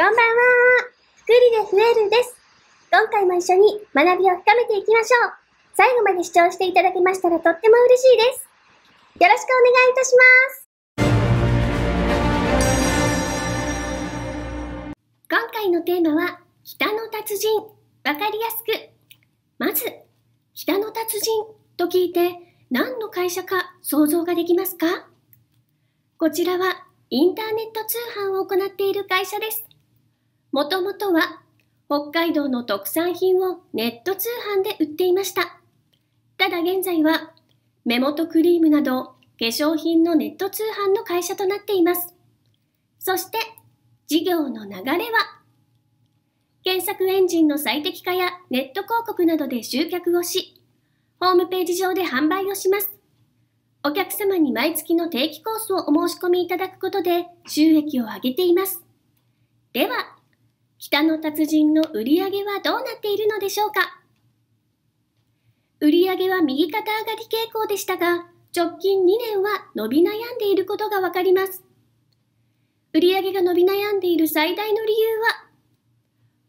こんばんは。グリで増えるです。今回も一緒に学びを深めていきましょう。最後まで視聴していただけましたらとっても嬉しいです。よろしくお願いいたします。今回のテーマは、北の達人。わかりやすく。まず、北の達人と聞いて、何の会社か想像ができますかこちらはインターネット通販を行っている会社です。もともとは北海道の特産品をネット通販で売っていました。ただ現在は目元クリームなど化粧品のネット通販の会社となっています。そして事業の流れは検索エンジンの最適化やネット広告などで集客をし、ホームページ上で販売をします。お客様に毎月の定期コースをお申し込みいただくことで収益を上げています。では、北の達人の売り上げはどうなっているのでしょうか売り上げは右肩上がり傾向でしたが、直近2年は伸び悩んでいることがわかります。売上が伸び悩んでいる最大の理由は、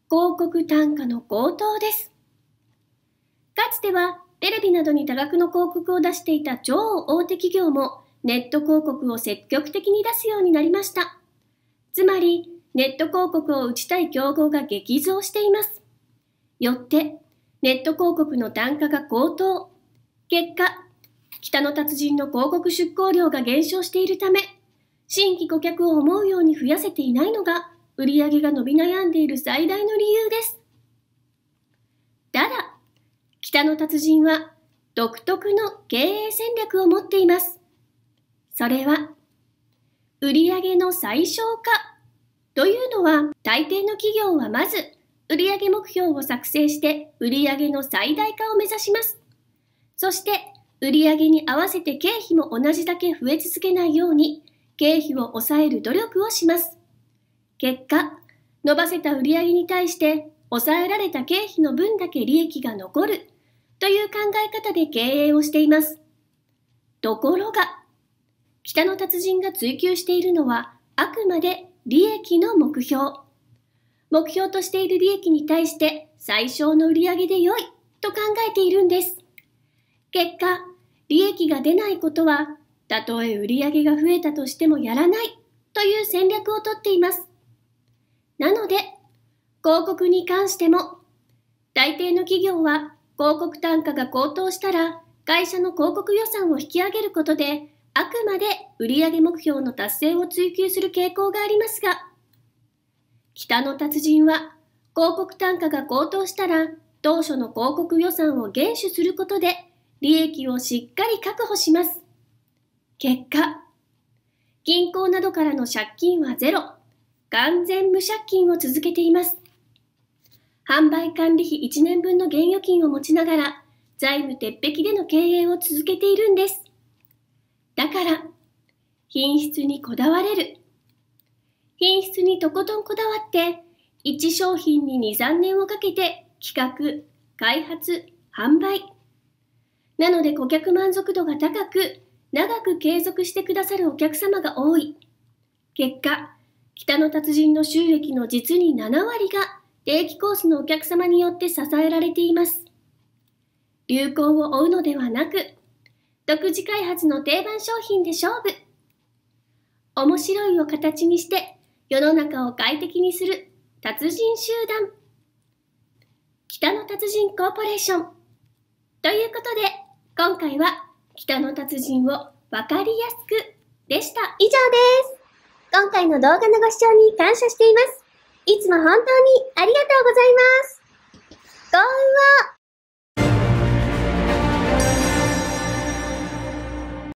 広告単価の高騰です。かつては、テレビなどに多額の広告を出していた超大手企業も、ネット広告を積極的に出すようになりました。つまり、ネット広告を打ちたい競合が激増しています。よって、ネット広告の単価が高騰。結果、北の達人の広告出稿量が減少しているため、新規顧客を思うように増やせていないのが、売り上げが伸び悩んでいる最大の理由です。ただ、北の達人は独特の経営戦略を持っています。それは、売上の最小化というのは、大抵の企業はまず、売上目標を作成して売上の最大化を目指します。そして、売上に合わせて経費も同じだけ増え続けないように、経費を抑える努力をします。結果、伸ばせた売上に対して抑えられた経費の分だけ利益が残るという考え方で経営をしています。ところが、北の達人が追求しているのはあくまで利益の目標。目標としている利益に対して最小の売上で良いと考えているんです。結果、利益が出ないことは、たとえ売上が増えたとしてもやらないという戦略をとっています。なので、広告に関しても、大抵の企業は広告単価が高騰したら会社の広告予算を引き上げることであくまで売上目標の達成を追求する傾向がありますが、北の達人は広告単価が高騰したら当初の広告予算を厳守することで利益をしっかり確保します。結果、銀行などからの借金はゼロ、完全無借金を続けています。販売管理費1年分の現預金を持ちながら、財務鉄壁での経営を続けているんです。だから、品質にこだわれる。品質にとことんこだわって、1商品に2、3年をかけて企画、開発、販売。なので顧客満足度が高く、長く継続してくださるお客様が多い。結果、北の達人の収益の実に7割が定期コースのお客様によって支えられています。流行を追うのではなく、独自開発の定番商品で勝負面白いを形にして世の中を快適にする達人集団北の達人コーポレーションということで今回は北の達人をわかりやすくでした以上です今回の動画のご視聴に感謝していますいつも本当にありがとうございます幸運を